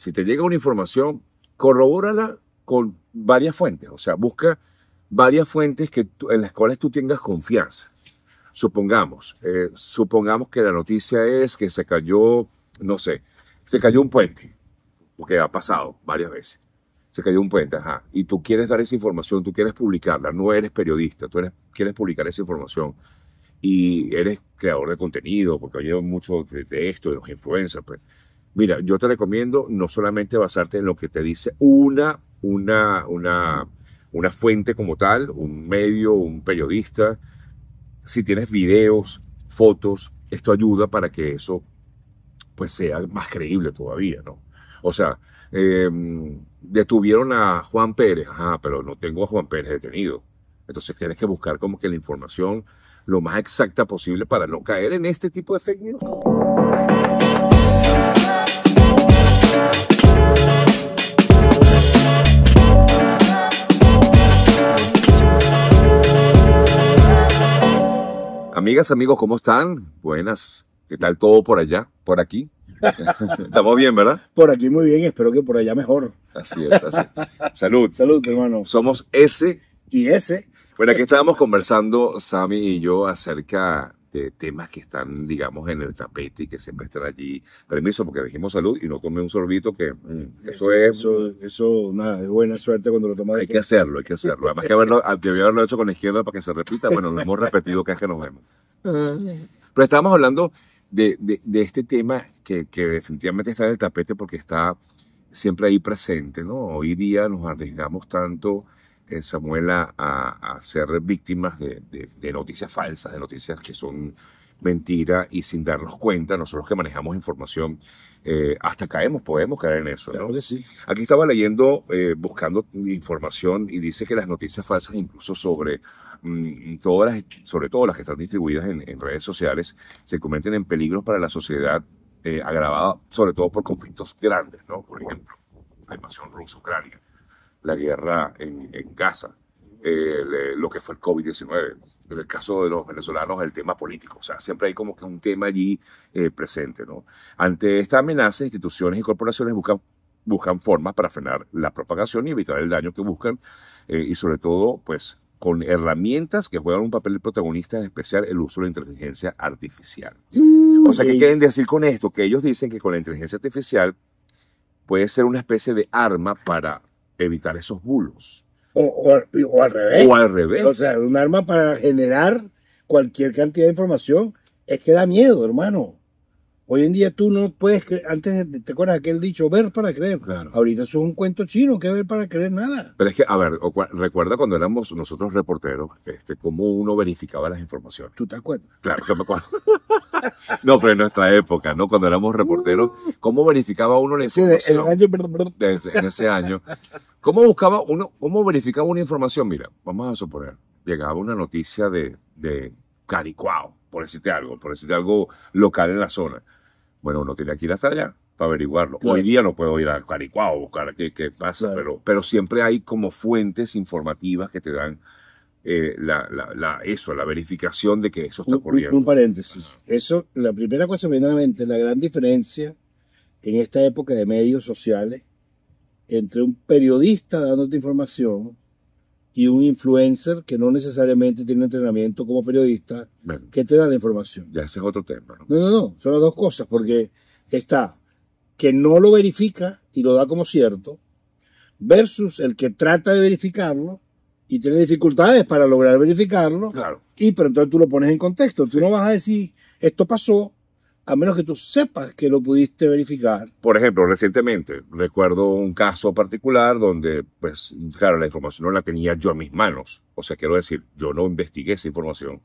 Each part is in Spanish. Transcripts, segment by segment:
si te llega una información, corrobórala con varias fuentes, o sea, busca varias fuentes que en las cuales tú tengas confianza. Supongamos, eh, supongamos que la noticia es que se cayó, no sé, se cayó un puente, porque ha pasado varias veces. Se cayó un puente, ajá, y tú quieres dar esa información, tú quieres publicarla, no eres periodista, tú quieres publicar esa información y eres creador de contenido, porque hay mucho de, de esto, de los influencers, pues Mira, yo te recomiendo no solamente basarte en lo que te dice una, una, una, una fuente como tal, un medio, un periodista. Si tienes videos, fotos, esto ayuda para que eso pues sea más creíble todavía, ¿no? O sea, em, detuvieron a Juan Pérez, ajá, pero no tengo a Juan Pérez detenido. Entonces tienes que buscar como que la información lo más exacta posible para no caer en este tipo de fake news. Amigas, amigos, ¿cómo están? Buenas. ¿Qué tal todo por allá? ¿Por aquí? Estamos bien, ¿verdad? Por aquí muy bien, espero que por allá mejor. Así es, así es. Salud. Salud, hermano. Somos S. Y S. Bueno, aquí estábamos conversando, Sammy y yo, acerca de este, temas que están, digamos, en el tapete y que siempre están allí. Permiso, porque dijimos salud y no tomé un sorbito que mm, eso, es... Eso, nada, es buena suerte cuando lo tomas. Hay que hacerlo, hay que hacerlo. Además que haberlo, ah, haberlo hecho con la izquierda para que se repita. Bueno, lo hemos repetido que es que nos vemos. Ah. Pero estábamos hablando de, de, de este tema que, que definitivamente está en el tapete porque está siempre ahí presente, ¿no? Hoy día nos arriesgamos tanto eh, Samuela, a, ser víctimas de, noticias falsas, de noticias que son mentira y sin darnos cuenta, nosotros que manejamos información, eh, hasta caemos, podemos caer en eso. Aquí estaba leyendo, eh, buscando información y dice que las noticias falsas, incluso sobre mm, todas las, sobre todo las que están distribuidas en, redes sociales, se convierten en peligros para la sociedad, agravada sobre todo por conflictos grandes, ¿no? Por ejemplo, la invasión rusa-ucrania la guerra en, en Gaza, eh, lo que fue el COVID-19. En el caso de los venezolanos, el tema político. O sea, siempre hay como que un tema allí eh, presente, ¿no? Ante esta amenaza, instituciones y corporaciones buscan, buscan formas para frenar la propagación y evitar el daño que buscan eh, y sobre todo, pues, con herramientas que juegan un papel protagonista, en especial el uso de la inteligencia artificial. o sea, ¿qué quieren decir con esto? Que ellos dicen que con la inteligencia artificial puede ser una especie de arma para evitar esos bulos. O, al revés. O al revés. O sea, un arma para generar cualquier cantidad de información es que da miedo, hermano. Hoy en día tú no puedes creer, antes te acuerdas aquel dicho, ver para creer. Claro. Ahorita eso es un cuento chino, que ver para creer nada. Pero es que, a ver, recuerda cuando éramos nosotros reporteros, este, cómo uno verificaba las informaciones. ¿Tú te acuerdas? Claro me acuerdo. no, pero en nuestra época, ¿no? Cuando éramos reporteros, ¿cómo verificaba uno la información? Sí, año... en ese año. ¿Cómo buscaba uno, cómo verificaba una información? Mira, vamos a suponer, llegaba una noticia de, de Caricuao, por decirte algo, por decirte algo local en la zona. Bueno, uno tiene que ir hasta allá para averiguarlo. Hoy día no puedo ir a Caricuao a buscar qué, pasa, pero, pero siempre hay como fuentes informativas que te dan eh, la, eso, la verificación de que eso está ocurriendo. Un, paréntesis. Eso, la primera cosa que viene a la mente, la gran diferencia en esta época de medios sociales entre un periodista dándote información y un influencer que no necesariamente tiene entrenamiento como periodista, que te da la información. Ya ese es otro tema. ¿no? no, no, no, son las dos cosas, porque está que no lo verifica y lo da como cierto, versus el que trata de verificarlo y tiene dificultades para lograr verificarlo. Claro. Y pero entonces tú lo pones en contexto. Tú no vas a decir, esto pasó, a menos que tú sepas que lo pudiste verificar. Por ejemplo, recientemente recuerdo un caso particular donde, pues, claro, la información no la tenía yo a mis manos. O sea, quiero decir, yo no investigué esa información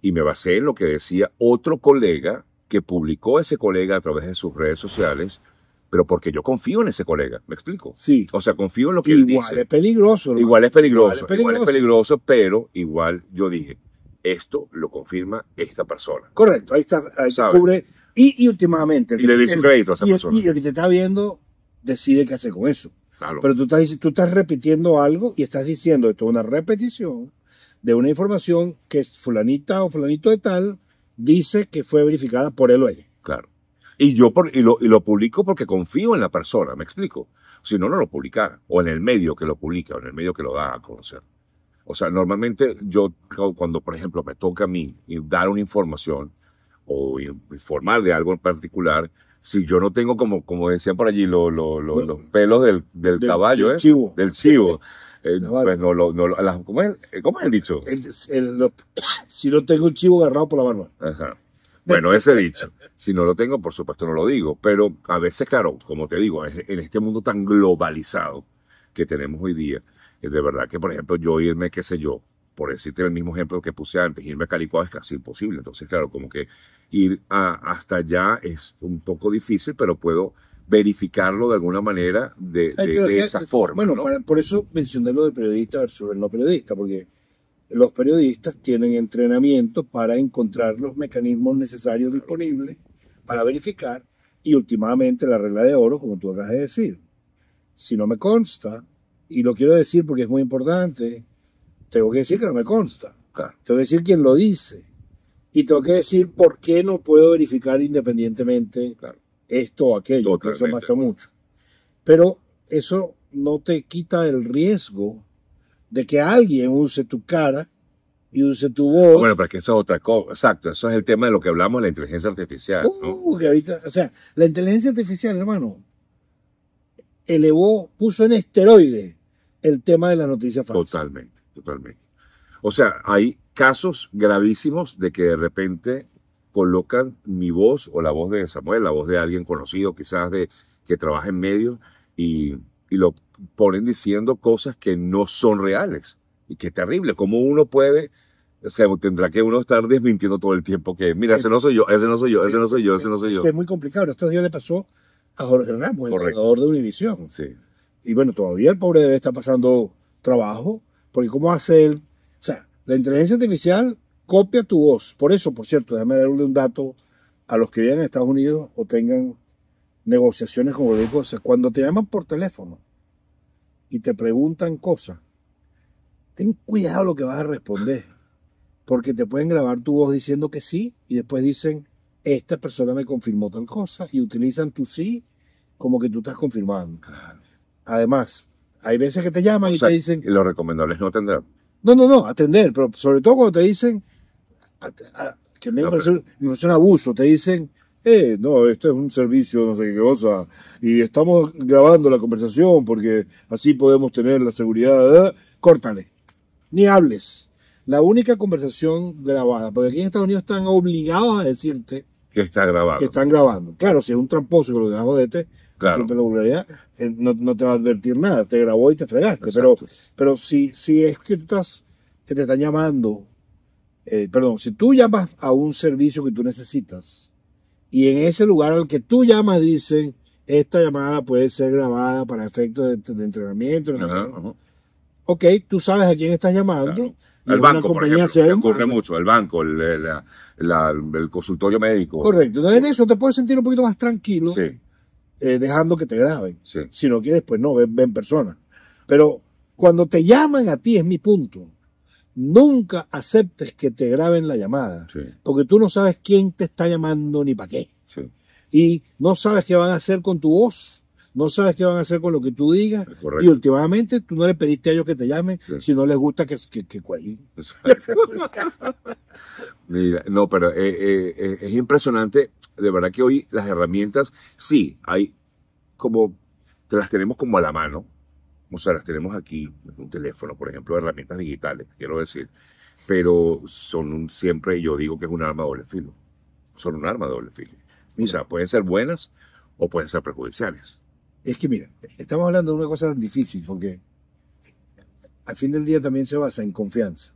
y me basé en lo que decía otro colega que publicó ese colega a través de sus redes sociales, pero porque yo confío en ese colega, ¿me explico? Sí. O sea, confío en lo que dice. igual es peligroso. Igual es peligroso, igual es peligroso, pero igual yo dije, esto lo confirma esta persona. Correcto, ahí está, ahí se Y, últimamente. Y le dice a esa persona. Y el que te está viendo decide qué hacer con eso. Claro. Pero tú estás, tú estás repitiendo algo y estás diciendo, esto una repetición de una información que es fulanita o fulanito de tal dice que fue verificada por él o ella. Claro. Y yo y lo, publico porque confío en la persona, ¿me explico? Si no, no lo publica, O en el medio que lo publica, o en el medio que lo da a conocer. O sea, normalmente yo cuando, por ejemplo, me toca a mí dar una información o informar de algo en particular, si yo no tengo, como, como decían por allí, los pelos del, del, caballo, del ¿eh? chivo, del eh, pues no, ¿cómo, es, eh, ¿cómo, el dicho? si no tengo un chivo agarrado por la barba. Bueno, ese dicho. Si no lo tengo, por supuesto no lo digo. Pero a veces, claro, como te digo, en este mundo tan globalizado que tenemos hoy día, de verdad que, por ejemplo, yo irme, qué sé yo, por decirte el mismo ejemplo que puse antes, irme a Calicuado es casi imposible. Entonces, claro, como que ir hasta allá es un poco difícil, pero puedo verificarlo de alguna manera de, esa forma. Bueno, por eso mencioné lo del periodista versus el no periodista, porque los periodistas tienen entrenamiento para encontrar los mecanismos necesarios disponibles para verificar y últimamente la regla de oro, como tú acabas de decir. Si no me consta, y lo quiero decir porque es muy importante, tengo que decir que no me consta. Tengo que decir quién lo dice. Y tengo que decir por qué no puedo verificar independientemente esto o aquello. Eso pasa mucho. Pero eso no te quita el riesgo de que alguien use tu cara y use tu voz. Bueno, pero que eso es otra cosa. Exacto, eso es el tema de lo que hablamos de la inteligencia artificial. Uh, o sea, la inteligencia artificial, hermano, elevó, puso en esteroide el tema de la noticia falsa. Totalmente, totalmente. O sea, hay casos gravísimos de que de repente colocan mi voz o la voz de Samuel, la voz de alguien conocido, quizás de que trabaja en medios, y, lo ponen diciendo cosas que no son reales. Y qué terrible, cómo uno puede, o sea, tendrá que uno estar desmintiendo todo el tiempo que, mira, ese no soy yo, ese no soy yo, ese no soy yo, ese no soy yo. Es muy complicado, estos días le pasó a Jorge Hernández, el Correcto. de Univisión. Sí y bueno, todavía el pobre debe estar pasando trabajo, porque ¿cómo hace él? O sea, la inteligencia artificial copia tu voz. Por eso, por cierto, déjame darle un dato a los que viven en Estados Unidos o tengan negociaciones con cualquier cosas Cuando te llaman por teléfono y te preguntan cosas, ten cuidado lo que vas a responder, porque te pueden grabar tu voz diciendo que sí y después dicen, esta persona me confirmó tal cosa y utilizan tu sí como que tú estás confirmando. Además, hay veces que te llaman y te dicen. Y lo recomendable es no atender. No, no, no, atender, pero sobre todo cuando te dicen. que me, no, parece, me, un abuso, te dicen. Eh, no, esto es un servicio, no sé qué cosa, y estamos grabando la conversación porque así podemos tener la seguridad. Córtale, ni hables. La única conversación grabada, porque aquí en Estados Unidos están obligados a decirte que está grabado. Que están grabando. Claro, si es un tramposo que lo de te este, claro. Eh, no, te va a advertir nada, te grabó y te fregaste. Pero, pero si, si es que tú estás, que te están llamando, eh, perdón, si tú llamas a un servicio que tú necesitas y en ese lugar al que tú llamas dicen, esta llamada puede ser grabada para efectos de, entrenamiento. Ok, tú sabes a quién estás llamando. al El banco, por ejemplo, ocurre mucho, el banco, el, el consultorio médico. Correcto, entonces en eso te puedes sentir un poquito más tranquilo. Sí eh, dejando que te graben. Si no quieres, pues no, ven, ven persona. Pero cuando te llaman a ti, es mi punto. Nunca aceptes que te graben la llamada, porque tú no sabes quién te está llamando ni para qué. Y no sabes qué van a hacer con tu voz, no sabes qué van a hacer con lo que tú digas. Y últimamente tú no le pediste a ellos que te llamen si no les gusta que, que, que cuelguen. Mira, no, pero eh, eh, es impresionante. De verdad que hoy las herramientas, sí, hay como, las tenemos como a la mano, o sea, las tenemos aquí, en un teléfono, por ejemplo, herramientas digitales, quiero decir, pero son un, siempre, yo digo que es un arma de doble filo, son un arma de doble filo. O pueden ser buenas o pueden ser perjudiciales. Es que mira, estamos hablando de una cosa difícil, porque al fin del día también se basa en confianza.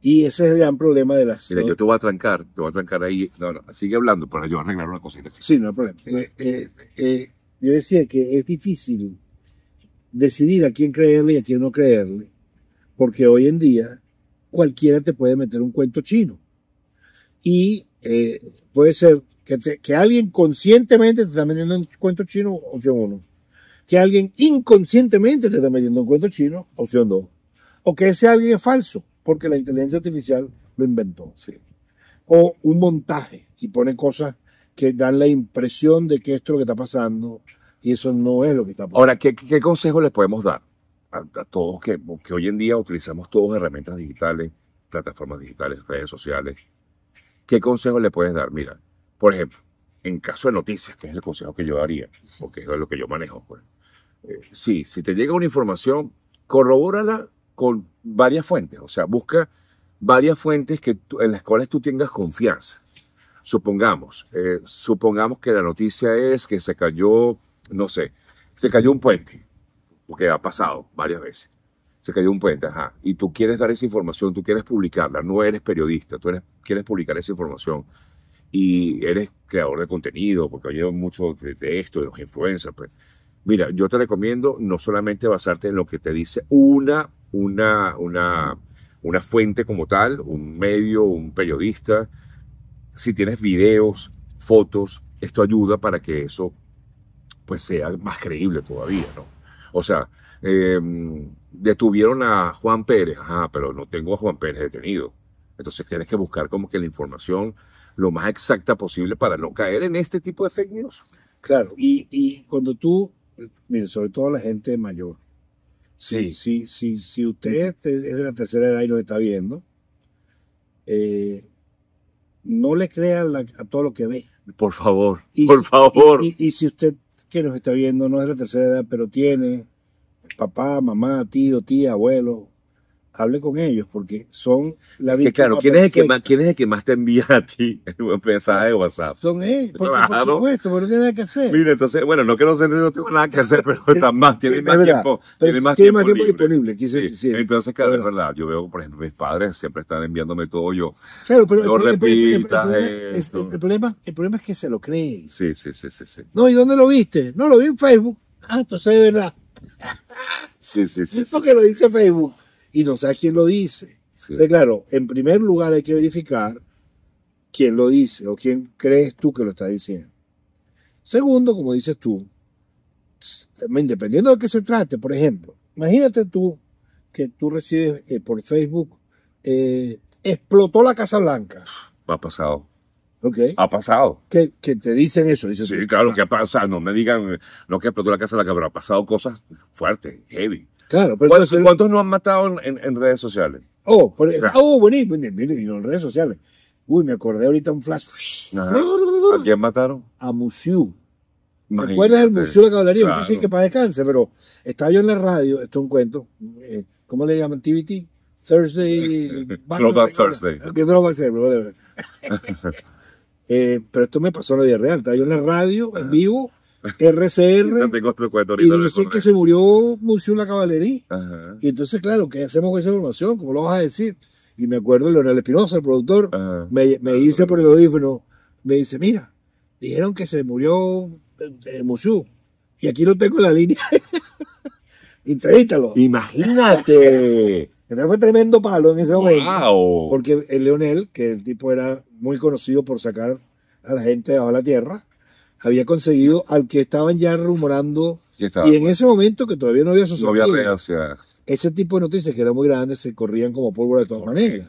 Y ese es el gran problema de las... Mira, yo te voy a trancar, te voy a trancar ahí. sigue hablando para yo arreglar una cosita. Sí, no hay problema. eh, eh, eh yo decía que es difícil decidir a quién creerle y a quién no creerle, porque hoy en día cualquiera te puede meter un cuento chino. Y eh, puede ser que, que, alguien conscientemente te está metiendo un cuento chino, opción uno. Que alguien inconscientemente te está metiendo un cuento chino, opción dos. O que ese alguien es falso, porque la inteligencia artificial lo inventó. O un montaje y pone cosas que dan la impresión de que esto es lo que está pasando y eso no es lo que está pasando. Ahora, ¿qué, consejo le podemos dar a, todos que, hoy en día utilizamos todos herramientas digitales, plataformas digitales, redes sociales? ¿Qué consejo le puedes dar? Mira, por ejemplo, en caso de noticias, que es el consejo que yo daría, porque es lo que yo manejo, pues, eh, si te llega una información, corrobórala con varias fuentes, o sea, busca varias fuentes que en las cuales tú tengas confianza. Supongamos, eh, supongamos que la noticia es que se cayó, no sé, se cayó un puente, porque ha pasado varias veces. Se cayó un puente, ajá. Y tú quieres dar esa información, tú quieres publicarla, no eres periodista, tú eres, quieres publicar esa información y eres creador de contenido, porque oye mucho de, esto, de los influencers. Pues. Mira, yo te recomiendo no solamente basarte en lo que te dice una, una, una, una fuente como tal, un medio, un periodista, si tienes videos, fotos, esto ayuda para que eso pues sea más creíble todavía, ¿no? O sea, em, detuvieron a Juan Pérez, ajá, ah, pero no tengo a Juan Pérez detenido. Entonces tienes que buscar como que la información lo más exacta posible para no caer en este tipo de fake news. Claro, y, cuando tú, mire, sobre todo la gente mayor, sí. si, si usted es de la tercera edad y nos está viendo, eh, no le crea a todo lo que ve. Por favor, por favor. Y, y, si usted que nos está viendo no es de la tercera edad, pero tiene papá, mamá, tío, tía, abuelo, hable con ellos porque son la vida Que claro, ¿quién es, el que más, ¿quién es el que más te envía a ti un mensaje de WhatsApp? Son ellos, por supuesto, pero no tiene nada que hacer. Mira, entonces, bueno, no que no, no tengo nada que hacer, pero están más, tienen más tiempo, tienen más tiempo, disponible. Quise, sí. entonces, claro, es verdad. Yo veo, por ejemplo, mis padres siempre están enviándome todo yo. Claro, pero el, repitas el, problema, el problema es que se lo creen. Sí, sí, sí, sí, sí. No, ¿y dónde lo viste? No, lo vi en Facebook. Ah, entonces es verdad. Sí, sí, sí. ¿Por qué lo dice Facebook? y no sabes quién lo dice. claro, en primer lugar hay que verificar quién lo dice o quién crees tú que lo está diciendo. Segundo, como dices tú, independiendo de qué se trate, por ejemplo, imagínate tú que tú recibes eh, por Facebook, eh, explotó la Casa Blanca. Ha pasado. Okay. Ha pasado. Que, te dicen eso. Dices sí, claro, ah. que ha pasado. No me digan eh, lo que explotó la Casa Blanca, pero ha pasado cosas fuertes, heavy. Claro, ¿Cuántos, no han matado en, redes sociales? Oh, por... oh buenísimo, mira, en redes sociales. Uy, me acordé ahorita un flash. ¿A quién mataron? A Musiu. ¿Te acuerdas del Museo de Caballería? Sí, que para descanse, pero estaba yo en la radio, esto es un cuento, eh, ¿cómo le llaman? TVT, Thursday. Throwback eh, Thursday. ¿Qué throwback Thursday? eh, pero esto me pasó en la vida real, estaba yo en la radio, en vivo, RCR. y que se murió Mushu la caballería. Y entonces, claro, ¿qué hacemos con esa información? ¿Cómo lo vas a decir? Y me acuerdo, Leonel Espinosa, el productor, me, me dice por el audífono, me dice, mira, dijeron que se murió Mushu Y aquí lo tengo la línea. entrevítalo Imagínate. fue tremendo palo en ese momento. Porque el Leonel, que el tipo era muy conocido por sacar a la gente de bajo la tierra, había conseguido al que estaban ya rumorando. y en pues. ese momento que todavía no había sucedido, No había ese tipo de noticias que eran muy grandes se corrían como pólvora de todas maneras.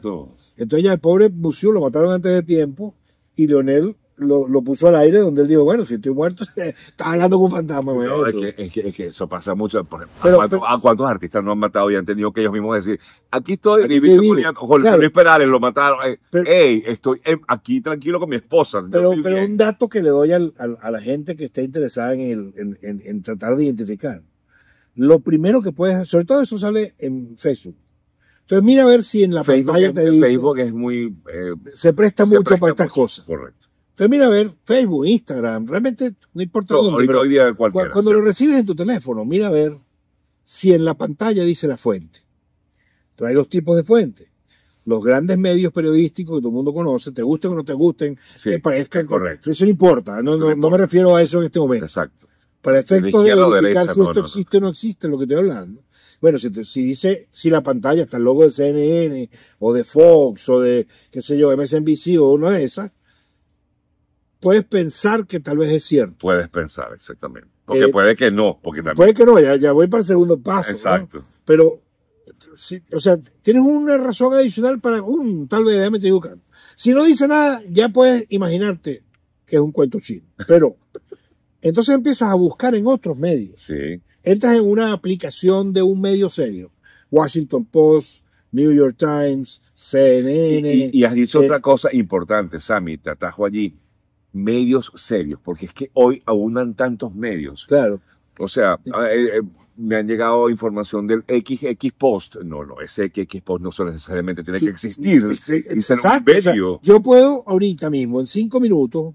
Entonces ya el pobre Bucio lo mataron antes de tiempo y Leonel lo, puso al aire donde él dijo, bueno, si estoy muerto, está hablando con un fantasma. es, que, eso pasa mucho. Por ejemplo, ¿a, cuántos, artistas no han matado y han tenido que ellos mismos decir, aquí estoy, aquí Luis Perales lo mataron, hey, eh, estoy eh, aquí tranquilo con mi esposa. Pero, pero un dato que le doy al, a la gente que esté interesada en, en, en, tratar de identificar. Lo primero que puedes, sobre todo eso sale en Facebook. Entonces mira a ver si en la pantalla te Facebook es muy... Eh, se presta mucho para estas cosas. Correcto. Pero mira a ver Facebook, Instagram, realmente no importa dónde, hoy día cuando lo recibes en tu teléfono, mira a ver si en la pantalla dice la fuente. Trae hay dos tipos de fuentes. Los grandes medios periodísticos que todo el mundo conoce, te gusten o no te gusten, te parezcan correcto. Eso no importa, no, no, me refiero a eso en este momento. Exacto. Para efectos de verificar si esto existe o no existe, lo que estoy hablando. Bueno, si, si, dice, si la pantalla está el logo de CNN o de Fox o de, qué sé yo, MSNBC o una de esas, puedes pensar que tal vez es cierto. Puedes pensar, exactamente. Porque eh, puede que no, porque Puede que no, ya, voy para el segundo paso. Exacto. Pero, o sea, tienes una razón adicional para, tal vez me estoy Si no dice nada, ya puedes imaginarte que es un cuento chino. Pero, entonces empiezas a buscar en otros medios. Sí. Entras en una aplicación de un medio serio. Washington Post, New York Times, CNN. Y, has dicho eh, otra cosa importante, Sammy, te atajo allí medios serios, porque es que hoy abundan tantos medios. Claro. O sea, ah, eh, eh, me han llegado información del XX post. No, no, ese XX post no necesariamente tiene que existir y yo puedo ahorita mismo, en cinco minutos,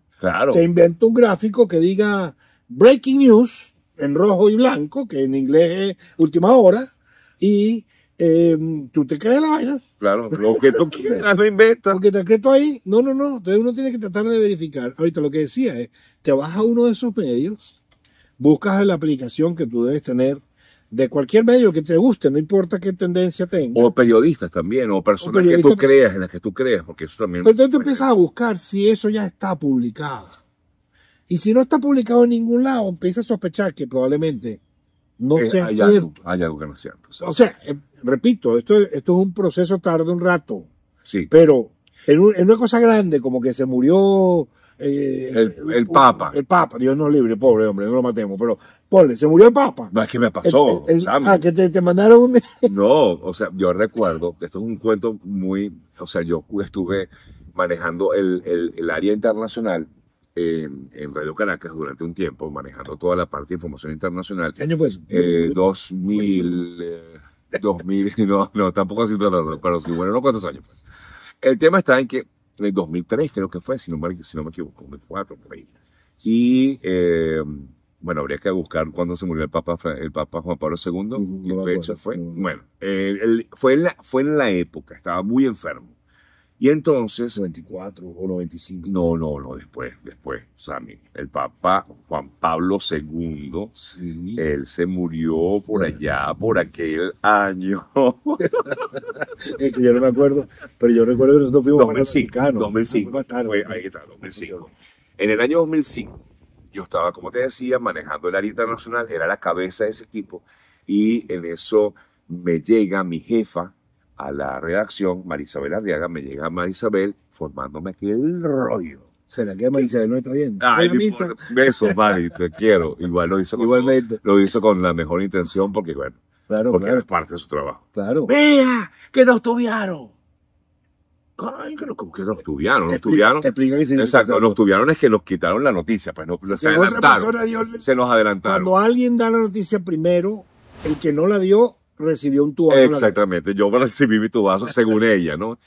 te invento un gráfico que diga Breaking News en rojo y blanco, que en inglés es última hora, y Em, tú te crees la vaina. Claro, lo que tú quieras lo inventas. Porque te acredito ahí. No, no, no. Entonces uno tiene que tratar de verificar. Ahorita lo que decía es, te vas a uno de esos medios, buscas la aplicación que tú debes tener de cualquier medio que te guste, no importa qué tendencia tenga. O periodistas también, o personas que tú creas, en las que tú creas, porque eso también... Pero entonces tú empiezas a buscar si eso ya está publicado. Y si no está publicado en ningún lado, empiezas a sospechar que probablemente no eh, hay Algo, hay algo que no es cierto. O sea, eh, repito, esto, esto es un proceso, tarde un rato. Sí. Pero en, una cosa grande, como que se murió. Eh, el, Papa. El Papa, Dios nos libre, pobre hombre, no lo matemos, pero ponle, se murió el Papa. No, es que me pasó. Ah, que te, mandaron no, o sea, yo recuerdo, que esto es un cuento muy. O sea, yo estuve manejando el, área internacional en, Radio Caracas durante un tiempo, manejando toda la parte de información internacional. ¿Qué año fue eso? 2000, eh, 2000, eh, no, tampoco así, pero sí, bueno, no cuántos años. Pues. El tema está en que en 2003 creo que fue, si no me, si no me equivoco, 2004, por ahí. Y eh, bueno, habría que buscar cuándo se murió el Papa, el Papa Juan Pablo II, qué fecha fue. Bueno, fue, en la, fue en la época, estaba muy enfermo y entonces, 94 o 95, no, no, no, después, después, Sammy, el Papa Juan Pablo II, él se murió por allá, por aquel año. es que yo no me acuerdo, pero yo recuerdo que nosotros fuimos 2005, 2005, ah, ahí está, 2005. En el año 2005, yo estaba, como te decía, manejando el área internacional, era la cabeza de ese equipo, y en eso me llega mi jefa, a la redacción, Marisabel Arriaga, me llega Marisabel formándome el rollo. ¿Será que Marisabel no está bien? Ay, besos, Mari, te quiero. Igual lo hizo, con, Igualmente. Lo hizo con la mejor intención porque, bueno, claro, porque eres es parte de su trabajo. Claro. ¡Mira! ¡Que nos tuviaron! cómo que, que nos tuviaron, Exacto, nos tuvieron es que nos quitaron la noticia, pues no, se adelantaron. se nos adelantaron. Cuando alguien da la noticia primero, el que no la dio recibió un tubazo. Exactamente, yo recibí mi tubazo según ella, ¿no?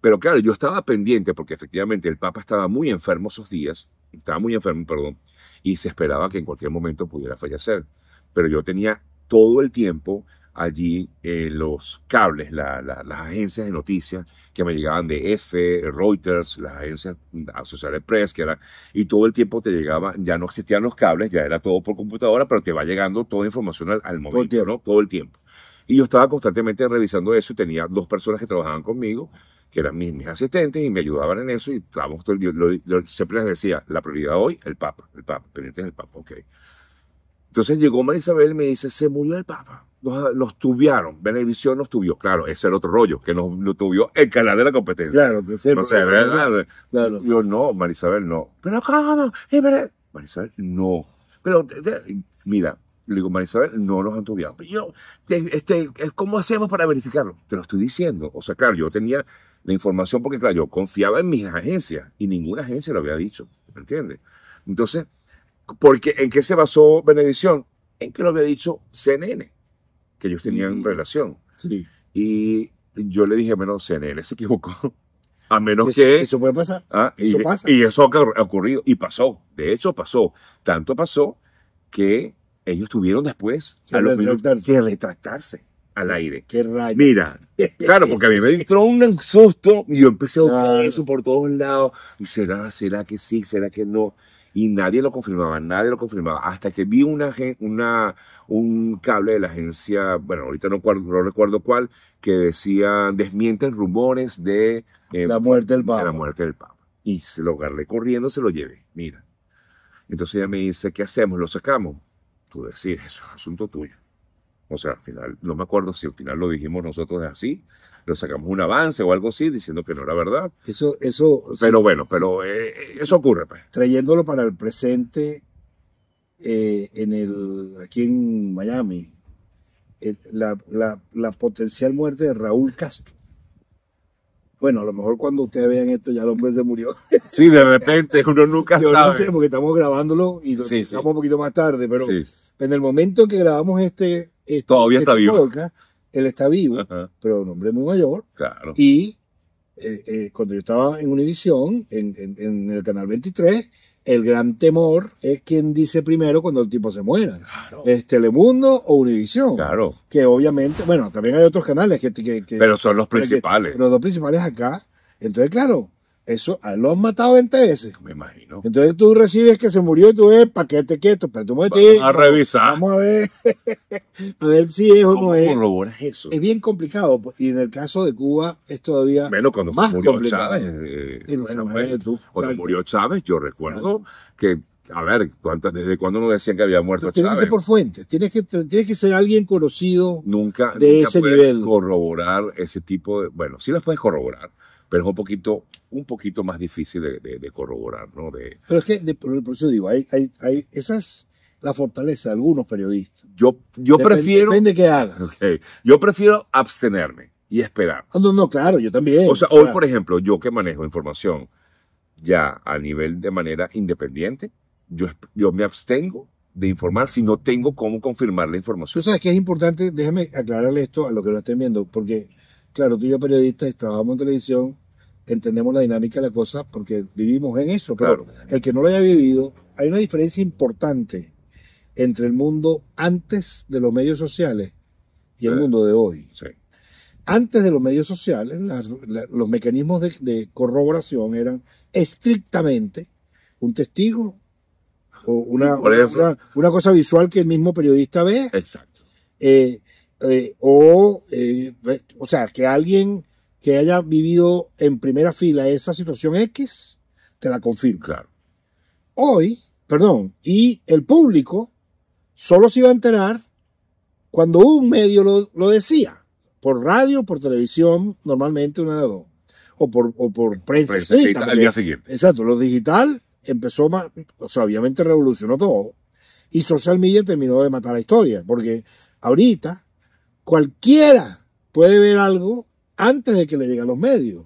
Pero claro, yo estaba pendiente porque efectivamente el Papa estaba muy enfermo esos días, estaba muy enfermo, perdón, y se esperaba que en cualquier momento pudiera fallecer. Pero yo tenía todo el tiempo allí eh, los cables, las agencias de noticias que me llegaban de EFE, Reuters, las agencias Associated Press, que era, y todo el tiempo te llegaba, ya no existían los cables, ya era todo por computadora, pero te va llegando toda información al, momento, ¿no? Todo el tiempo. Y yo estaba constantemente revisando eso y tenía dos personas que trabajaban conmigo, que eran mis, mis asistentes y me ayudaban en eso. Y estábamos siempre les decía, la prioridad hoy, el Papa, el Papa, es el Papa, ok. Entonces llegó María y me dice, se murió el Papa. los tuvieron tubiaron, Benevisión nos Claro, ese era otro rollo, que nos, nos el canal de la competencia. Claro, que no Yo, no, Marisabel, no. Pero cómo, Marisabel, no. Pero, mira, le digo, María Isabel, no los han tobiado. Yo, este, ¿cómo hacemos para verificarlo? Te lo estoy diciendo. O sea, claro, yo tenía la información porque, claro, yo confiaba en mis agencias y ninguna agencia lo había dicho, ¿me entiendes? Entonces, porque, ¿en qué se basó Benedición? En que lo había dicho CNN, que ellos tenían relación. Sí. Y yo le dije, bueno, CNN se equivocó. A menos que... Eso puede pasar. Ah, eso pasa. y eso ha ocurrido. Y pasó. De hecho, pasó. Tanto pasó que ellos tuvieron después que, retractarse. al aire. Qué rayo. Mira, claro, porque a mí me entró un susto y yo empecé a buscar eso por todos lados. Y será, será que sí, será que no. Y nadie lo confirmaba, nadie lo confirmaba. Hasta que vi una, un cable de la agencia, bueno, ahorita no, recuerdo cuál, que decía, desmienten rumores de... Eh, la muerte del Papa. la muerte del Papa. Y se lo agarré corriendo, se lo llevé. Mira. Entonces ella me dice, ¿qué hacemos? ¿Lo sacamos? decir, eso asunto tuyo. O sea, al final, no me acuerdo si al final lo dijimos nosotros así, lo sacamos un avance o algo así, diciendo que no era verdad. Eso, eso. Pero bueno, pero eh, eh, eso ocurre. Pues. Trayéndolo para el presente, eh, en el, aquí en Miami, la, potencial muerte de Raúl Castro. Bueno, a lo mejor cuando ustedes vean esto ya el hombre se murió. Sí, de repente, uno nunca sabe. porque estamos grabándolo y lo un poquito más tarde, pero en el momento en que grabamos este, este todavía está este vivo. él está vivo, pero un hombre muy mayor. Claro. Y eh, eh, cuando yo estaba en Univision, en, el Canal 23, el gran temor es quién dice primero cuando el tipo se muera. Claro. ¿Es Telemundo o Univisión? Claro. Que obviamente, bueno, también hay otros canales que... pero son los principales. los dos principales acá. Entonces, claro, eso ah, lo han matado 20 veces. Me imagino. Entonces tú recibes que se murió y tú ves paquete quieto, pero tú me A revisar. Vamos a ver. a ver si es o no es. Es bien complicado. Pues, y en el caso de Cuba es todavía. Menos cuando más murió complicado. Eh, cuando murió Chávez, yo recuerdo que a ver, ¿desde cuando no decían que había muerto Chávez Tienes que por fuentes, tienes que, tienes que ser alguien conocido nunca, de ese nivel. corroborar ese tipo de. Bueno, sí las puedes corroborar, pero es un poquito, un poquito más difícil de, corroborar, ¿no? pero es que, por eso digo, hay, hay, esa es la fortaleza de algunos periodistas. Yo, yo prefiero... Depende qué hagas. Yo prefiero abstenerme y esperar. Ah, no, no, claro, yo también. O sea, hoy, por ejemplo, yo que manejo información ya a nivel de manera independiente, yo, yo me abstengo de informar si no tengo cómo confirmar la información. Tú sabes que es importante, déjame aclararle esto a lo que lo estén viendo, porque claro, tú y yo periodistas trabajamos en televisión, entendemos la dinámica de la cosa porque vivimos en eso. claro. el que no lo haya vivido, hay una diferencia importante entre el mundo antes de los medios sociales y el mundo de hoy. Sí. Antes de los medios sociales, los mecanismos de, corroboración eran estrictamente un testigo o una, cosa visual que el mismo periodista ve. Exacto. Eh, eh, o, eh, o sea, que alguien que haya vivido en primera fila esa situación X, te la confirma. Claro. Hoy, perdón, y el público solo se iba a enterar cuando un medio lo, decía, por radio, por televisión, normalmente una de dos, o por, por prensa, día siguiente. Exacto, lo digital empezó más, o sea, obviamente revolucionó todo, y social media terminó de matar la historia, porque ahorita Cualquiera puede ver algo antes de que le llegue a los medios.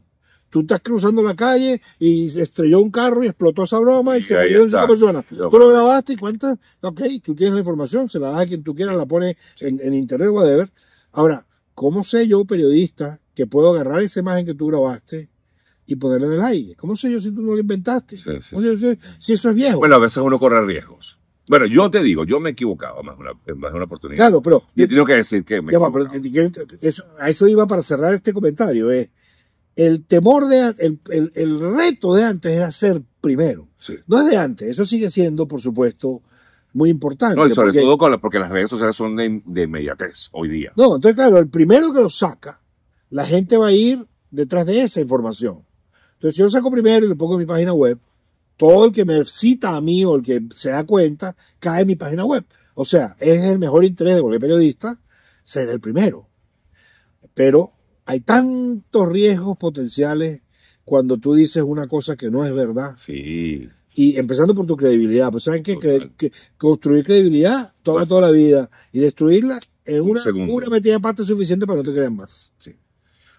Tú estás cruzando la calle y estrelló un carro y explotó esa broma y, se murió esa persona. tú lo grabaste y cuántas? ok, tú tienes la información, se la das a quien tú quieras, la pones en, internet o whatever. Ahora, ¿cómo sé yo, periodista, que puedo agarrar esa imagen que tú grabaste y ponerla en el aire? ¿Cómo sé yo si tú no la inventaste? si eso es viejo? Bueno, a veces uno corre riesgos. Bueno, yo te digo, yo me he equivocado más una, oportunidad. Claro, pero. Y tengo que decir que me. pero, a eso iba para cerrar este comentario. Eh. El temor de. El, el, reto de antes era ser primero. No es de antes, eso sigue siendo, por supuesto, muy importante. No, y sobre todo con porque las redes sociales son de, de, inmediatez hoy día. No, entonces, claro, el primero que lo saca, la gente va a ir detrás de esa información. Entonces, si yo lo saco primero y lo pongo en mi página web, todo el que me cita a mí o el que se da cuenta cae en mi página web. O sea, es el mejor interés de cualquier periodista ser el primero. Pero hay tantos riesgos potenciales cuando tú dices una cosa que no es verdad. Sí. Y empezando por tu credibilidad, pues saben que, construir credibilidad toma toda la vida y destruirla en una, metida de parte suficiente para que no te crean más. Sí.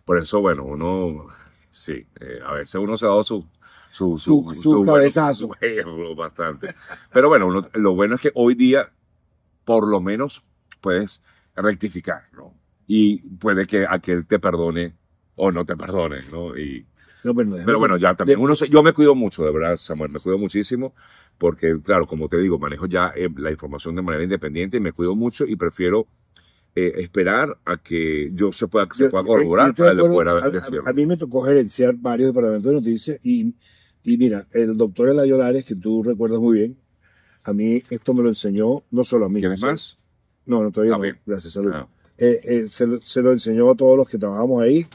Por eso, bueno, uno, sí, eh, a veces uno se ha dado su su, su, cabezazo. bastante. Pero bueno, lo bueno es que hoy día, por lo menos, puedes rectificar, ¿no? Y puede que aquel te perdone o no te perdone, ¿no? Y, pues, pero, bueno, ya también uno yo me cuido mucho, de verdad, Samuel, me cuido muchísimo, porque claro, como te digo, manejo ya eh, la información de manera independiente y me cuido mucho y prefiero eh, esperar a que yo se pueda, pueda eh, corroborar a, a, mí me tocó gerenciar varios departamentos de noticias y y mira, el doctor Eladio Lares, que tú recuerdas muy bien, a mí esto me lo enseñó, no solo a mí. ¿Quieres más? No, no, todavía no. Gracias, saludos Eh, eh, se, se, lo enseñó a todos los que trabajamos ahí,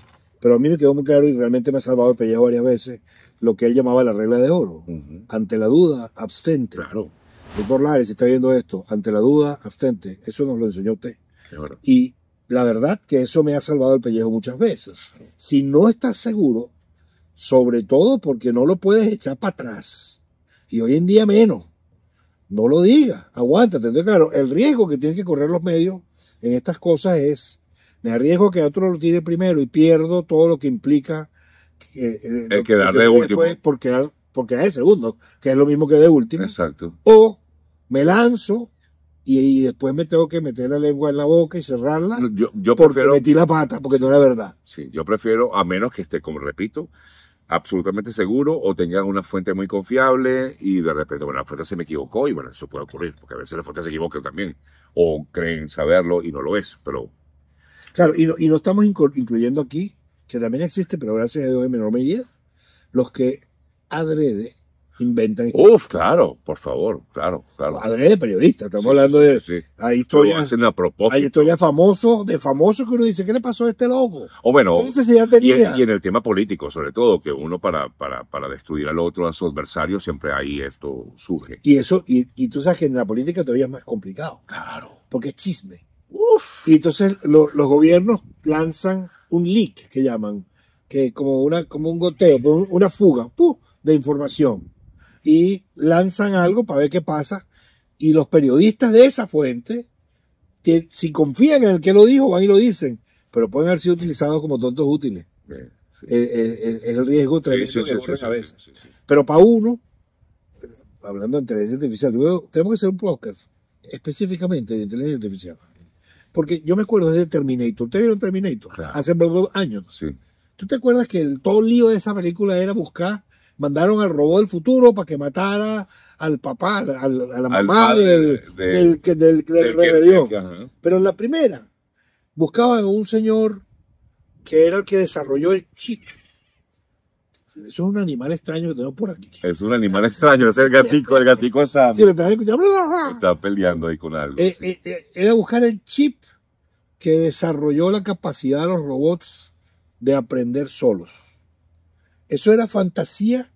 pero a mí me quedó muy claro y realmente me ha salvado el pellejo varias veces lo que él llamaba la regla de oro. Ante la duda, abstente. Claro. Doctor Lares, si está viendo esto, ante la duda, abstente. Eso nos lo enseñó usted. Y la verdad que eso me ha salvado el pellejo muchas veces. Si no estás seguro, sobre todo porque no lo puedes echar para atrás. Y hoy en día menos. No lo digas, aguántate. Entonces, claro, el riesgo que tienen que correr los medios en estas cosas es, me arriesgo que otro lo tire primero y pierdo todo lo que implica el eh, eh, quedar que de último. porque es el segundo, que es lo mismo que de último. Exacto. O me lanzo y, después me tengo que meter la lengua en la boca y cerrarla. Yo, porque metí la pata, porque no era verdad. Sí, yo prefiero, a menos que esté, como repito, absolutamente seguro o tengan una fuente muy confiable y de repente, bueno, la fuente se me equivocó y bueno, eso puede ocurrir, porque a veces la fuente se equivoca también o creen saberlo y no lo es, pero... Claro, y lo estamos incluyendo aquí, que también existe, pero gracias a Dios en menor medida, los que adrede inventan. Uf, claro, por favor, claro, claro. de periodista, estamos hablando de. Sí, Hay historias. famosos, de famosos que uno dice, ¿qué le pasó a este loco? O bueno, y en, el tema político, sobre todo, que uno para, para, destruir al otro, a su adversario, siempre ahí esto surge. Y eso, y, tú sabes que en la política todavía es más complicado. Claro. Porque es chisme. Uf. Y entonces los gobiernos lanzan un leak que llaman, que como una como un goteo, una fuga de información y lanzan algo para ver qué pasa. Y los periodistas de esa fuente, que, si confían en el que lo dijo, van y lo dicen, pero pueden haber sido utilizados como tontos útiles. Eh, eh, eh, es, el riesgo tremendo sí, sí, cabeza. Pero para uno, hablando de inteligencia artificial, luego tenemos que hacer un podcast específicamente de inteligencia artificial. Porque yo me acuerdo de Terminator. ¿Ustedes vieron Terminator? hace Hace años. ¿Tú te acuerdas que el, todo el lío de esa película era buscar mandaron al robot del futuro para que matara al papá, a la mamá del, del, del, del, rebelión. Pero en la primera buscaban a un señor que era el que desarrolló el chip. Eso es un animal extraño que tenemos por aquí. Es un animal extraño, es el gatico, el gatico es Sí, lo estás escuchando. Está peleando ahí con algo. Eh, eh, eh, era buscar el chip que desarrolló la capacidad de los robots de aprender solos. Eso era fantasía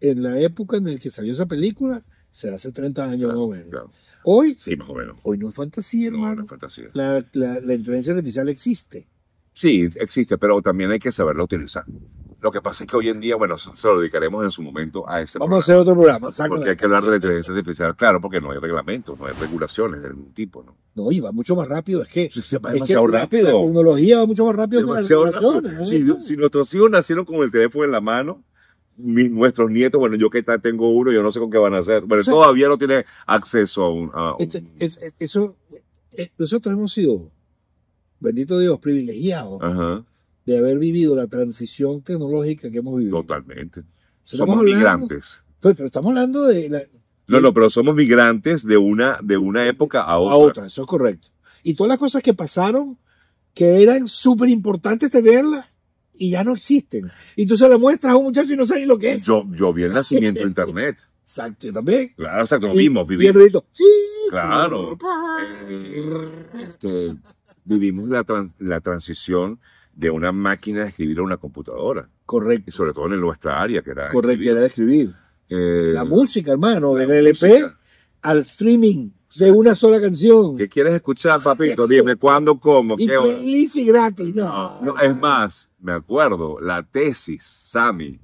en la época en la que salió esa película, se hace 30 años más o menos. Hoy, sí, más o hoy no es fantasía, fantasía. La, la, la inteligencia artificial existe. Sí, existe, pero también hay que saberla utilizar. Lo que pasa es que hoy en día, bueno, se lo dedicaremos en su momento a ese Vamos a hacer otro programa, exacto. Porque hay que hablar de la inteligencia artificial, claro, porque no hay reglamentos, no hay regulaciones de ningún tipo, ¿no? No, y va mucho más rápido, es que. es demasiado rápido. La tecnología va mucho más rápido que las regulaciones. Rápido. ¿eh? Si, nuestros hijos nacieron con el teléfono en la mano, nuestros nietos, bueno, yo que tengo uno, yo no sé con qué van a hacer. Bueno, todavía no tiene acceso a un. Este, eso, eh, nosotros hemos sido, bendito Dios, privilegiados. Ajá de haber vivido la transición tecnológica que hemos vivido. Totalmente. Somos migrantes. Pero, estamos hablando de... no, no, pero somos migrantes de una, de una época a otra. A otra, eso es correcto. Y todas las cosas que pasaron, que eran súper importantes tenerlas, y ya no existen. Y tú se la muestras a un muchacho y no sabes lo que es. Yo, yo vi el nacimiento de Internet. Exacto, yo también. Claro, exacto, lo vimos, vivimos. Y sí. Claro. Eh, este, vivimos la, la transición de una máquina de escribir a una computadora. Correcto. Y sobre todo en nuestra área, que era. Correcto, era de escribir. Eh, la música, hermano, del LP al streaming de una sola canción. ¿Qué quieres escuchar, papito? Dime cuándo, cómo, qué hora. Feliz y gratis, no. no. Es más, me acuerdo, la tesis, Sammy,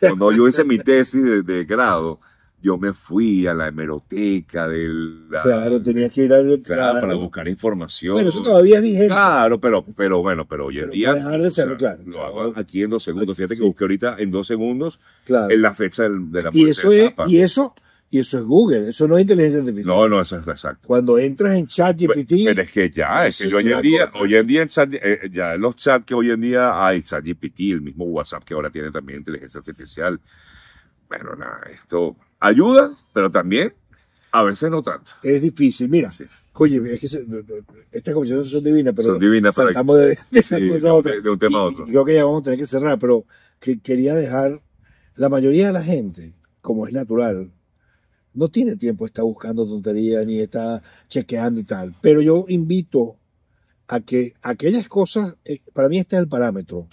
cuando yo hice mi tesis de grado, yo me fui a la hemeroteca del... claro, tenía que ir a... Claro, claro, para buscar información. Pero eso todavía es vigente. Claro, pero, pero bueno, pero hoy en día... Dejar de claro, Lo hago aquí en dos segundos. Fíjate que busqué ahorita en dos segundos en la fecha del, de la muerte. Y eso es... Y eso... Y eso es Google, eso no es inteligencia artificial. No, no, eso es exacto. Cuando entras en ChatGPT. Pero, pero, es que ya, es que yo hoy en día, hoy en día, eh, ya en los chats que hoy en día hay ChatGPT, el mismo WhatsApp que ahora tiene también inteligencia artificial bueno, nada, esto ayuda, pero también a veces no tanto. Es difícil, mira. Oye, es que estas conversaciones son divinas, pero de, un tema a otro. creo que ya vamos a tener que cerrar, pero que quería dejar, la mayoría de la gente, como es natural, no tiene tiempo, está buscando tonterías ni está chequeando y tal. Pero yo invito a que aquellas cosas, eh, para mí este es el parámetro.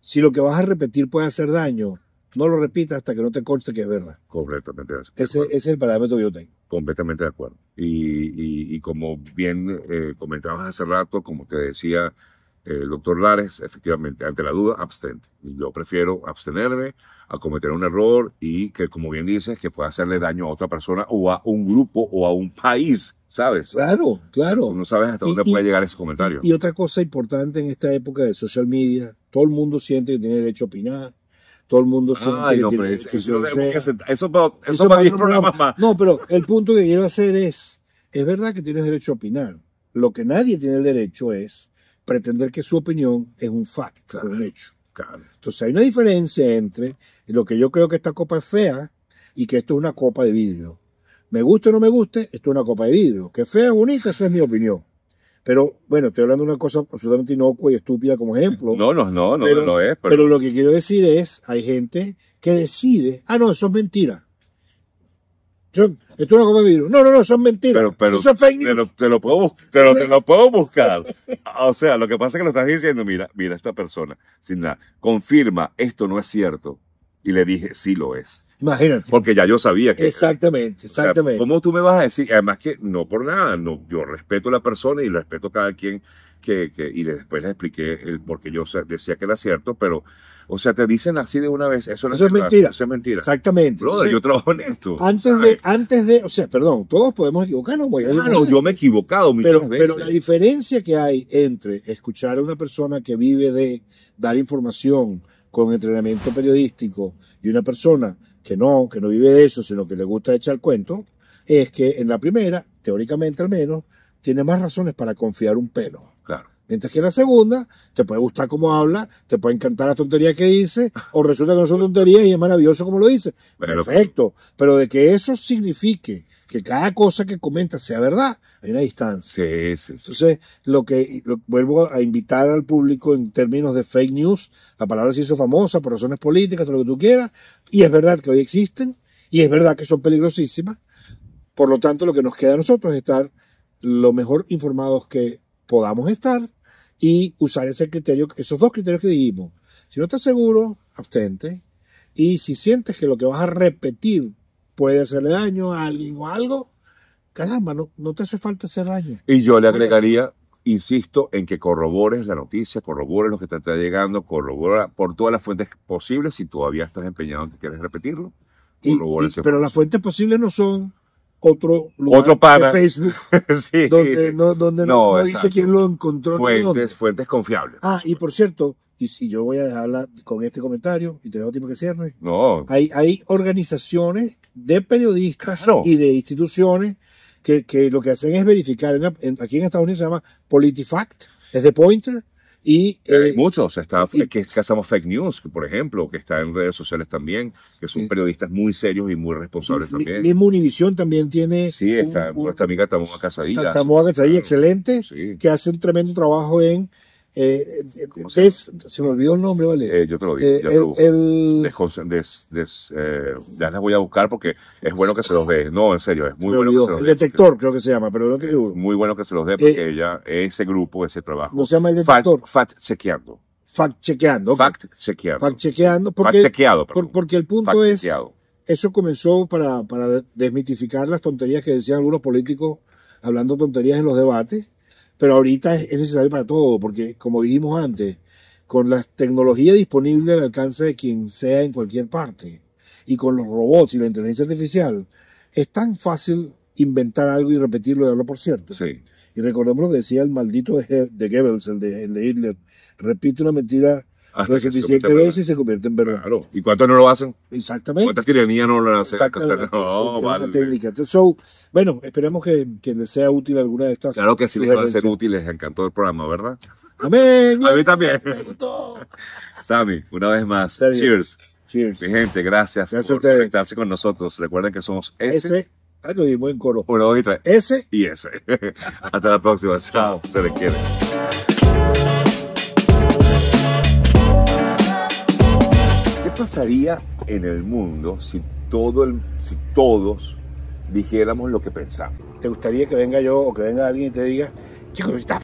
Si lo que vas a repetir puede hacer daño, no lo repitas hasta que no te conste que es verdad. Completamente. ese, es el parámetro que yo tengo. Completamente de acuerdo. Y, como bien eh, comentabas hace rato, como te decía el doctor Lares, efectivamente, ante la duda, abstente. Yo prefiero abstenerme a cometer un error y que, como bien dices, que pueda hacerle daño a otra persona o a un grupo o a un país. ¿Sabes? Claro, claro. no sabes hasta dónde puede llegar ese comentario. Y, otra cosa importante en esta época de social media, todo el mundo siente que tiene derecho a opinar, todo el mundo no, pero eso, No, pero el punto que quiero hacer es, es verdad que tienes derecho a opinar. Lo que nadie tiene el derecho es pretender que su opinión es un fact, un hecho. Entonces hay una diferencia entre lo que yo creo que esta copa es fea y que esto es una copa de vidrio. Me guste o no me guste, esto es una copa de vidrio. Que fea o bonita, esa es mi opinión. Pero bueno, estoy hablando de una cosa absolutamente inocua y estúpida como ejemplo. No, no, no, no, pero, es. Pero... lo que quiero decir es, hay gente que decide, ah, no, eso es mentira. esto no come virus. No, no, no, son mentiras. Pero, pero, eso es te lo puedo, te lo, te lo puedo buscar. o sea, lo que pasa es que lo estás diciendo, mira, mira, esta persona, sin nada, confirma, esto no es cierto. Y le dije, sí lo es. Imagínate. Porque ya yo sabía que. Exactamente, exactamente. ¿Cómo tú me vas a decir? Además que no por nada, yo respeto a la persona y respeto a cada quien que, y después le expliqué el porque yo decía que era cierto, pero, o sea, te dicen así de una vez, eso no es, mentira. Eso es mentira. Exactamente. yo trabajo en esto. Antes de, antes de, o sea, perdón, todos podemos equivocarnos. yo me he equivocado muchas pero, veces. Pero la diferencia que hay entre escuchar a una persona que vive de dar información con entrenamiento periodístico y una persona que no, que no vive de eso, sino que le gusta echar el cuento, es que en la primera, teóricamente al menos, tiene más razones para confiar un pelo. Claro. Mientras que en la segunda, te puede gustar cómo habla, te puede encantar la tontería que dice, o resulta que no son tonterías y es maravilloso como lo dice. Perfecto. Pero de que eso signifique que cada cosa que comenta sea verdad, hay una distancia. Sí, Entonces, lo que vuelvo a invitar al público en términos de fake news, la palabra se hizo famosa por razones políticas, todo lo que tú quieras, y es verdad que hoy existen, y es verdad que son peligrosísimas. Por lo tanto, lo que nos queda a nosotros es estar lo mejor informados que podamos estar y usar ese criterio, esos dos criterios que dijimos. Si no estás seguro, abstente. Y si sientes que lo que vas a repetir puede hacerle daño a alguien o algo, caramba, no, no te hace falta hacer daño. Y yo le agregaría, insisto, en que corrobores la noticia, corrobores lo que te está llegando, corrobora por todas las fuentes posibles, si todavía estás empeñado en que quieres repetirlo. pero las fuentes posibles no son otro lugar otro Facebook donde no, dice quién lo encontró fuentes fuentes confiables ah y por cierto y, yo voy a dejarla con este comentario y te dejo tiempo que cierre. No. Hay, hay organizaciones de periodistas y de instituciones que, que, lo que hacen es verificar. aquí en Estados Unidos se llama PolitiFact, es de Pointer. Y, eh, eh, muchos, está, que fake news, por ejemplo, que está en redes sociales también, que son periodistas muy serios y muy responsables también. Mismo Univision también tiene. Sí, está amiga Tamoa Casadilla. Tamoa Casadilla, excelente, que hace un tremendo trabajo en eh, eh, eh, eh se, se, me olvidó el nombre, ¿vale? yo te lo digo. ya las voy a buscar porque es bueno que se los dé. No, en serio, es muy bueno El detector creo que se llama, pero no Muy bueno que se los dé porque ella, ese grupo, ese trabajo. se llama el detector. Fact chequeando. Fact chequeando. Fact chequeando. Porque, porque el punto es. Eso comenzó para, para desmitificar las tonterías que decían algunos políticos hablando tonterías en los debates pero ahorita es necesario para todo, porque como dijimos antes, con la tecnología disponible al alcance de quien sea en cualquier parte, y con los robots y la inteligencia artificial, es tan fácil inventar algo y repetirlo y darlo por cierto. Y recordemos lo que decía el maldito de, Goebbels, el de, el de Hitler, repite una mentira hasta ah, veces y veces se convierte en verdad. Claro. ¿Y cuántos no lo hacen? Exactamente. ¿Cuántas tiranías no lo hacen? Exactamente. No, vale. técnica. bueno, esperamos que, les sea útil alguna de estas. Claro que sí les va a ser útiles. Encantó el programa, ¿verdad? Amén. A mí también. Me gustó. Sammy, una vez más. Cheers. Cheers. Mi gente, gracias, por conectarse con nosotros. Recuerden que somos S. Ah, lo dimos en coro. Uno, dos y tres. S. Y S. Hasta la próxima. Chao. Se les quiere. pasaría en el mundo si, todo si todos dijéramos lo que pensamos? ¿Te gustaría que venga yo o que venga alguien y te diga, chicos, está